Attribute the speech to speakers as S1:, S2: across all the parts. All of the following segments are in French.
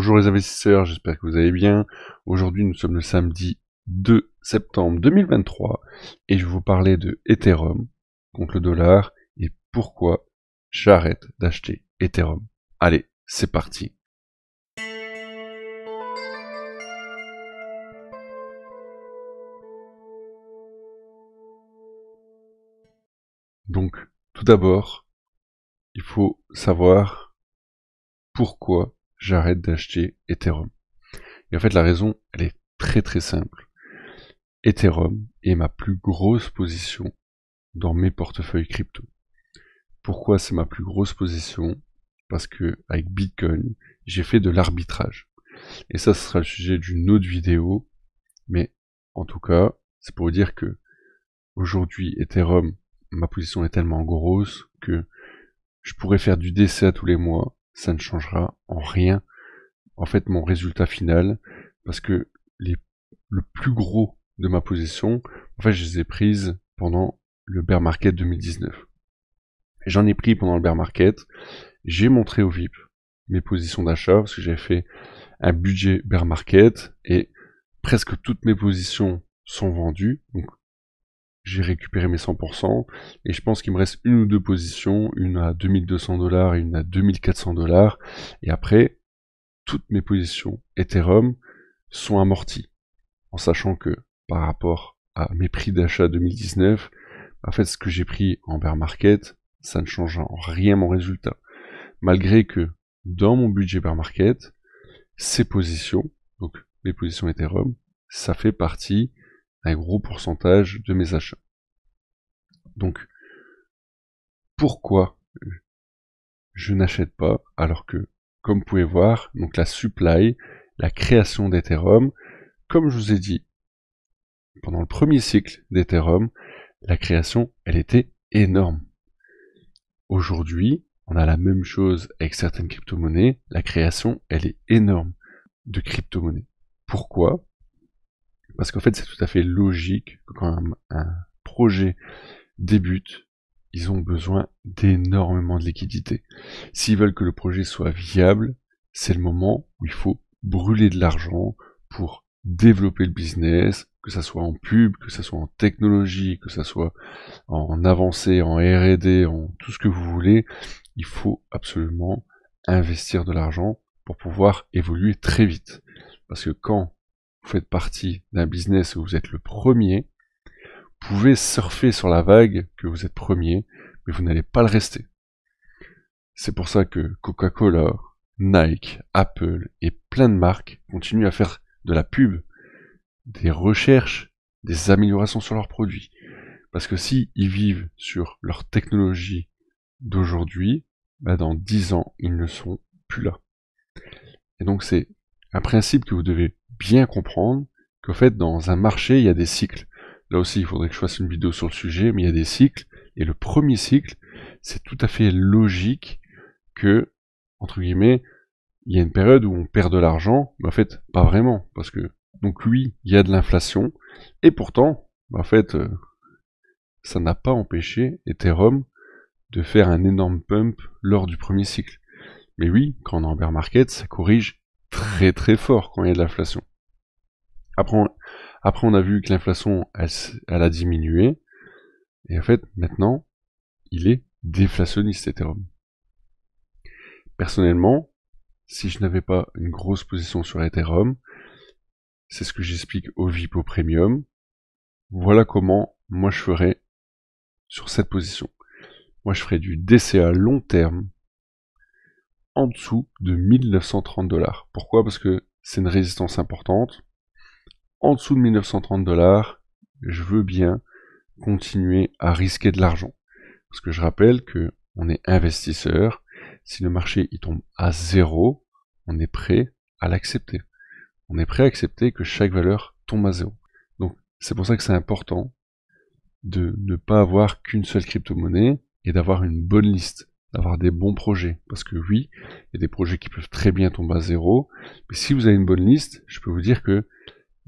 S1: Bonjour les investisseurs, j'espère que vous allez bien. Aujourd'hui nous sommes le samedi 2 septembre 2023 et je vais vous parler de Ethereum contre le dollar et pourquoi j'arrête d'acheter Ethereum. Allez, c'est parti. Donc, tout d'abord, il faut savoir pourquoi j'arrête d'acheter Ethereum. Et en fait, la raison, elle est très très simple. Ethereum est ma plus grosse position dans mes portefeuilles crypto. Pourquoi c'est ma plus grosse position Parce que avec Bitcoin, j'ai fait de l'arbitrage. Et ça, ce sera le sujet d'une autre vidéo. Mais en tout cas, c'est pour vous dire que aujourd'hui, Ethereum, ma position est tellement grosse que je pourrais faire du décès tous les mois ça ne changera en rien en fait mon résultat final parce que les, le plus gros de ma position, en fait je les ai prises pendant le bear market 2019. J'en ai pris pendant le bear market, j'ai montré au VIP mes positions d'achat parce que j'ai fait un budget bear market et presque toutes mes positions sont vendues. Donc j'ai récupéré mes 100% et je pense qu'il me reste une ou deux positions, une à 2200 dollars et une à 2400 dollars. Et après, toutes mes positions Ethereum sont amorties, en sachant que par rapport à mes prix d'achat 2019, en fait, ce que j'ai pris en bear market, ça ne change en rien mon résultat. Malgré que dans mon budget bear market, ces positions, donc mes positions Ethereum, ça fait partie un gros pourcentage de mes achats. Donc, pourquoi je n'achète pas alors que, comme vous pouvez voir, donc la supply, la création d'Ethereum, comme je vous ai dit, pendant le premier cycle d'Ethereum, la création, elle était énorme. Aujourd'hui, on a la même chose avec certaines crypto-monnaies, la création, elle est énorme de crypto-monnaies. Pourquoi parce qu'en fait, c'est tout à fait logique que quand un, projet débute, ils ont besoin d'énormément de liquidités. S'ils veulent que le projet soit viable, c'est le moment où il faut brûler de l'argent pour développer le business, que ça soit en pub, que ce soit en technologie, que ce soit en avancée, en R&D, en tout ce que vous voulez, il faut absolument investir de l'argent pour pouvoir évoluer très vite. Parce que quand vous faites partie d'un business où vous êtes le premier, vous pouvez surfer sur la vague que vous êtes premier, mais vous n'allez pas le rester. C'est pour ça que Coca-Cola, Nike, Apple et plein de marques continuent à faire de la pub, des recherches, des améliorations sur leurs produits. Parce que si ils vivent sur leur technologie d'aujourd'hui, bah, dans 10 ans, ils ne sont plus là. Et donc c'est un principe que vous devez bien comprendre qu'en fait, dans un marché, il y a des cycles. Là aussi, il faudrait que je fasse une vidéo sur le sujet, mais il y a des cycles. Et le premier cycle, c'est tout à fait logique que, entre guillemets, il y a une période où on perd de l'argent, mais en fait, pas vraiment, parce que, donc oui, il y a de l'inflation, et pourtant, en fait, euh, ça n'a pas empêché Ethereum de faire un énorme pump lors du premier cycle. Mais oui, quand on est en bear market, ça corrige très très fort quand il y a de l'inflation. Après, on, a vu que l'inflation, elle, elle, a diminué. Et en fait, maintenant, il est déflationniste, Ethereum. Personnellement, si je n'avais pas une grosse position sur Ethereum, c'est ce que j'explique au VIPO Premium. Voilà comment moi je ferais sur cette position. Moi je ferais du DCA long terme en dessous de 1930 dollars. Pourquoi Parce que c'est une résistance importante en dessous de 1930 dollars, je veux bien continuer à risquer de l'argent. Parce que je rappelle que on est investisseur. Si le marché il tombe à zéro, on est prêt à l'accepter. On est prêt à accepter que chaque valeur tombe à zéro. Donc c'est pour ça que c'est important de ne pas avoir qu'une seule crypto-monnaie et d'avoir une bonne liste, d'avoir des bons projets. Parce que oui, il y a des projets qui peuvent très bien tomber à zéro, mais si vous avez une bonne liste, je peux vous dire que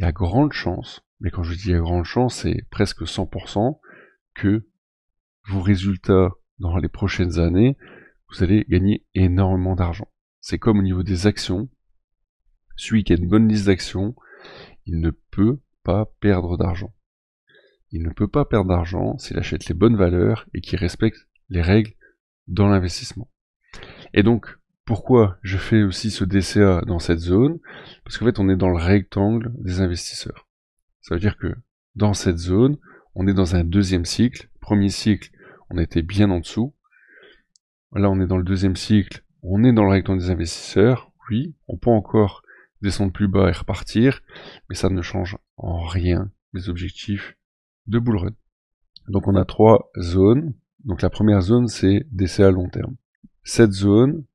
S1: il grande chance, mais quand je dis à grande chance, c'est presque 100% que vos résultats dans les prochaines années, vous allez gagner énormément d'argent. C'est comme au niveau des actions. Celui qui a une bonne liste d'actions, il ne peut pas perdre d'argent. Il ne peut pas perdre d'argent s'il achète les bonnes valeurs et qu'il respecte les règles dans l'investissement. Et donc, pourquoi je fais aussi ce DCA dans cette zone Parce qu'en fait, on est dans le rectangle des investisseurs. Ça veut dire que dans cette zone, on est dans un deuxième cycle. Premier cycle, on était bien en dessous. Là, on est dans le deuxième cycle, on est dans le rectangle des investisseurs. Oui, on peut encore descendre plus bas et repartir, mais ça ne change en rien les objectifs de Bullrun. Donc on a trois zones. Donc la première zone, c'est DCA à long terme. Cette zone,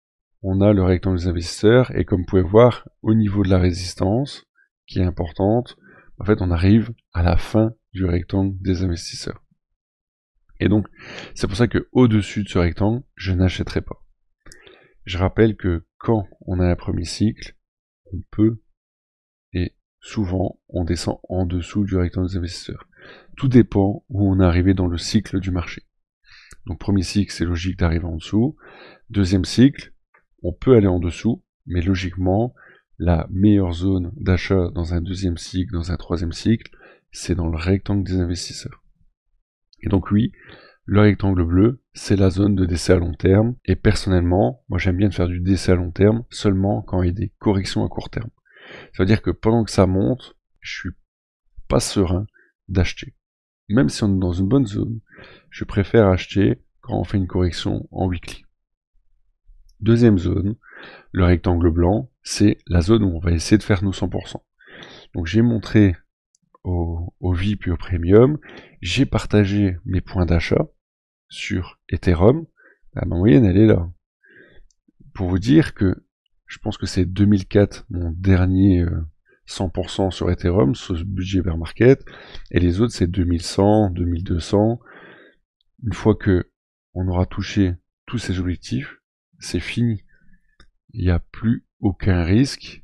S1: on a le rectangle des investisseurs et comme vous pouvez voir au niveau de la résistance qui est importante, en fait on arrive à la fin du rectangle des investisseurs. Et donc c'est pour ça que au-dessus de ce rectangle, je n'achèterai pas. Je rappelle que quand on a un premier cycle, on peut et souvent on descend en dessous du rectangle des investisseurs. Tout dépend où on est arrivé dans le cycle du marché. Donc premier cycle, c'est logique d'arriver en dessous. Deuxième cycle, on peut aller en dessous, mais logiquement, la meilleure zone d'achat dans un deuxième cycle, dans un troisième cycle, c'est dans le rectangle des investisseurs. Et donc oui, le rectangle bleu, c'est la zone de décès à long terme. Et personnellement, moi j'aime bien faire du décès à long terme seulement quand il y a des corrections à court terme. Ça veut dire que pendant que ça monte, je suis pas serein d'acheter. Même si on est dans une bonne zone, je préfère acheter quand on fait une correction en weekly. Deuxième zone, le rectangle blanc, c'est la zone où on va essayer de faire nos 100%. Donc j'ai montré au, VIP et au Premium, j'ai partagé mes points d'achat sur Ethereum, bah, ma moyenne elle est là. Pour vous dire que je pense que c'est 2004 mon dernier 100% euh, sur Ethereum, ce budget bear market, et les autres c'est 2100, 2200. Une fois que on aura touché tous ces objectifs, c'est fini. Il n'y a plus aucun risque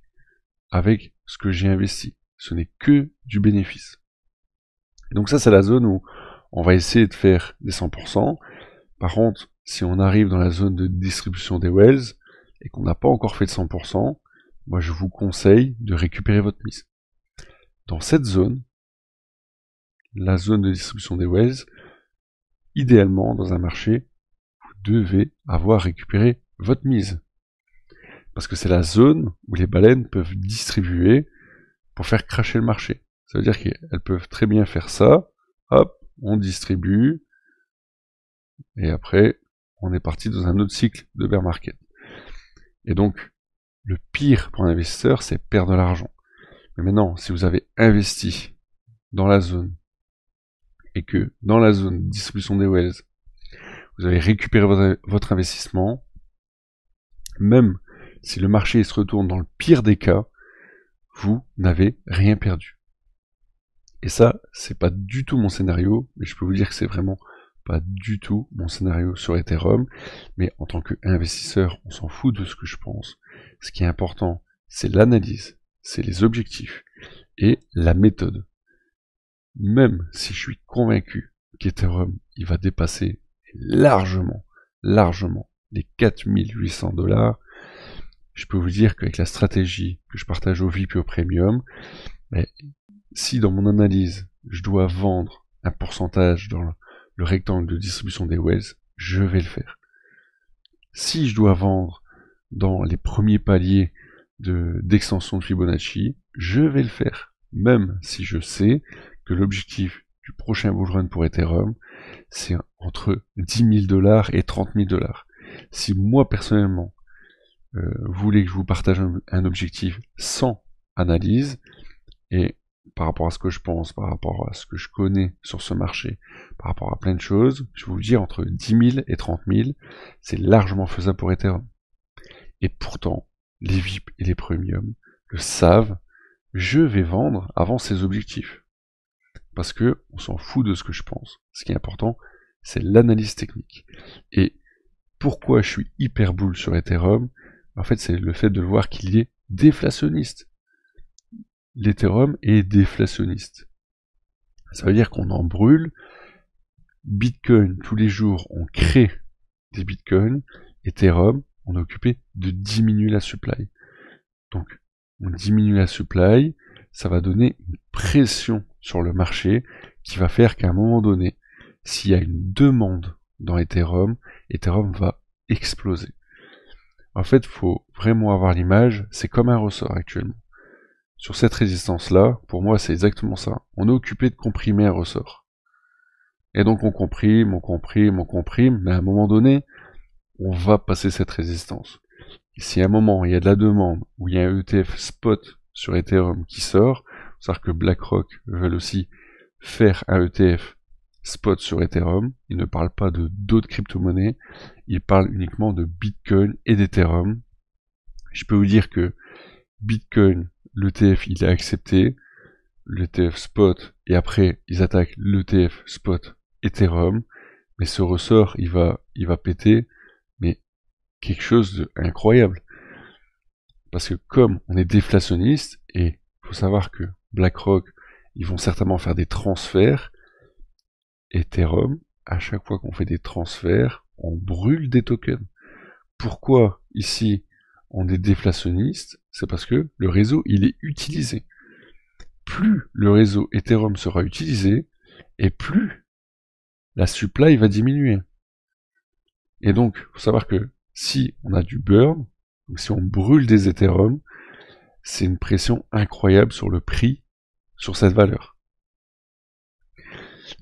S1: avec ce que j'ai investi. Ce n'est que du bénéfice. donc ça, c'est la zone où on va essayer de faire des 100%. Par contre, si on arrive dans la zone de distribution des wells et qu'on n'a pas encore fait de 100%, moi je vous conseille de récupérer votre mise. Dans cette zone, la zone de distribution des wells, idéalement dans un marché, vous devez avoir récupéré votre mise. Parce que c'est la zone où les baleines peuvent distribuer pour faire cracher le marché. Ça veut dire qu'elles peuvent très bien faire ça. Hop, on distribue. Et après, on est parti dans un autre cycle de bear market. Et donc, le pire pour un investisseur, c'est perdre de l'argent. Mais maintenant, si vous avez investi dans la zone et que dans la zone distribution des wells, vous avez récupéré votre investissement, même si le marché se retourne dans le pire des cas, vous n'avez rien perdu. Et ça, c'est pas du tout mon scénario, mais je peux vous dire que c'est vraiment pas du tout mon scénario sur Ethereum. Mais en tant qu'investisseur, on s'en fout de ce que je pense. Ce qui est important, c'est l'analyse, c'est les objectifs et la méthode. Même si je suis convaincu qu'Ethereum, il va dépasser largement, largement des 4800 dollars, je peux vous dire qu'avec la stratégie que je partage au VIP et au Premium, si dans mon analyse, je dois vendre un pourcentage dans le rectangle de distribution des Wells, je vais le faire. Si je dois vendre dans les premiers paliers d'extension de, Fibonacci, je vais le faire. Même si je sais que l'objectif du prochain bull pour Ethereum, c'est entre 10 000 dollars et 30 000 dollars. Si moi personnellement, euh, voulez que je vous partage un, objectif sans analyse, et par rapport à ce que je pense, par rapport à ce que je connais sur ce marché, par rapport à plein de choses, je vais vous dire entre 10 000 et 30 000, c'est largement faisable pour Ethereum. Et pourtant, les VIP et les premium le savent, je vais vendre avant ces objectifs. Parce que on s'en fout de ce que je pense. Ce qui est important, c'est l'analyse technique. Et pourquoi je suis hyper boule sur Ethereum, en fait, c'est le fait de voir qu'il y est déflationniste. L'Ethereum est déflationniste. Ça veut dire qu'on en brûle. Bitcoin, tous les jours, on crée des bitcoins. Ethereum, on est occupé de diminuer la supply. Donc, on diminue la supply, ça va donner une pression sur le marché qui va faire qu'à un moment donné, s'il y a une demande dans Ethereum, Ethereum va exploser. En fait, faut vraiment avoir l'image, c'est comme un ressort actuellement. Sur cette résistance-là, pour moi, c'est exactement ça. On est occupé de comprimer un ressort. Et donc on comprime, on comprime, on comprime, mais à un moment donné, on va passer cette résistance. ici si à un moment il y a de la demande, où il y a un ETF spot sur Ethereum qui sort, c'est-à-dire que BlackRock veulent aussi faire un ETF spot sur Ethereum. Il ne parle pas de d'autres crypto-monnaies. Il parle uniquement de Bitcoin et d'Ethereum. Je peux vous dire que Bitcoin, l'ETF, il est accepté. L'ETF spot. Et après, ils attaquent l'ETF spot Ethereum. Mais ce ressort, il va, il va péter. Mais quelque chose d'incroyable. Parce que comme on est déflationniste, et faut savoir que BlackRock, ils vont certainement faire des transferts Ethereum, à chaque fois qu'on fait des transferts, on brûle des tokens. Pourquoi ici on est déflationniste C'est parce que le réseau, il est utilisé. Plus le réseau Ethereum sera utilisé, et plus la supply va diminuer. Et donc, il faut savoir que si on a du burn, si on brûle des Ethereum, c'est une pression incroyable sur le prix, sur cette valeur.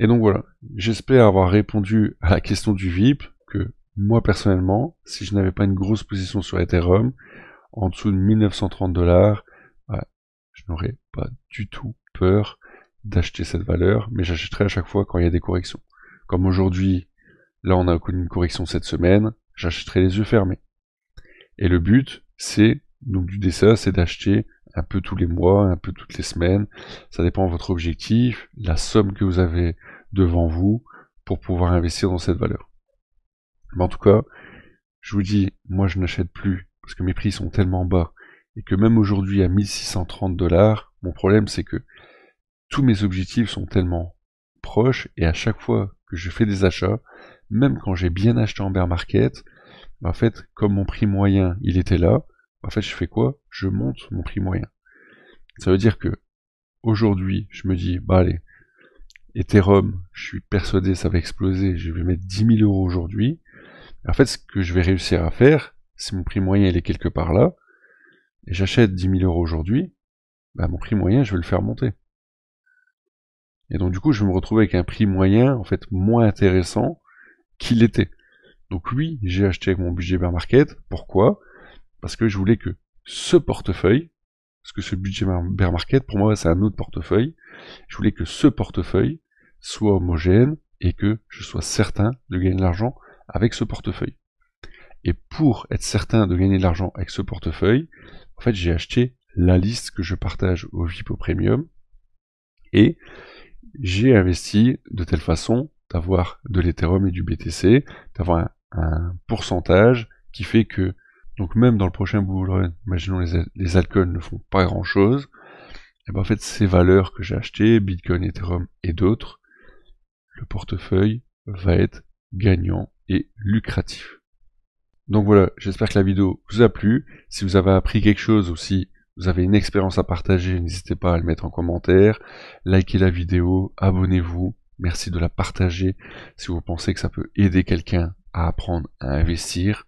S1: Et donc voilà, j'espère avoir répondu à la question du VIP, que moi personnellement, si je n'avais pas une grosse position sur Ethereum, en dessous de 1930 dollars, bah, je n'aurais pas du tout peur d'acheter cette valeur, mais j'achèterai à chaque fois quand il y a des corrections. Comme aujourd'hui, là on a connu une correction cette semaine, j'achèterai les yeux fermés. Et le but, c'est, donc du DCA, c'est d'acheter un peu tous les mois, un peu toutes les semaines, ça dépend de votre objectif, la somme que vous avez devant vous pour pouvoir investir dans cette valeur. Mais en tout cas, je vous dis, moi je n'achète plus parce que mes prix sont tellement bas et que même aujourd'hui à 1630 dollars, mon problème c'est que tous mes objectifs sont tellement proches et à chaque fois que je fais des achats, même quand j'ai bien acheté en bear market, bah, en fait, comme mon prix moyen il était là, bah, en fait je fais quoi Je monte mon prix moyen. Ça veut dire que aujourd'hui, je me dis, bah allez, Ethereum, je suis persuadé, ça va exploser, je vais mettre 10 000 euros aujourd'hui. En fait, ce que je vais réussir à faire, si mon prix moyen il est quelque part là, et j'achète 10 000 euros aujourd'hui, bah, mon prix moyen, je vais le faire monter. Et donc, du coup, je vais me retrouver avec un prix moyen, en fait, moins intéressant qu'il était. Donc, oui, j'ai acheté avec mon budget bear market. Pourquoi Parce que je voulais que ce portefeuille parce que ce budget bear market, pour moi, c'est un autre portefeuille. Je voulais que ce portefeuille soit homogène et que je sois certain de gagner de l'argent avec ce portefeuille. Et pour être certain de gagner de l'argent avec ce portefeuille, en fait, j'ai acheté la liste que je partage au VIP Premium et j'ai investi de telle façon d'avoir de l'Ethereum et du BTC, d'avoir un, pourcentage qui fait que donc même dans le prochain Bull Run, imaginons les, alcools ne font pas grand chose, et eh bien en fait ces valeurs que j'ai achetées, Bitcoin, Ethereum et d'autres, le portefeuille va être gagnant et lucratif. Donc voilà, j'espère que la vidéo vous a plu. Si vous avez appris quelque chose ou si vous avez une expérience à partager, n'hésitez pas à le mettre en commentaire. Likez la vidéo, abonnez-vous. Merci de la partager si vous pensez que ça peut aider quelqu'un à apprendre à investir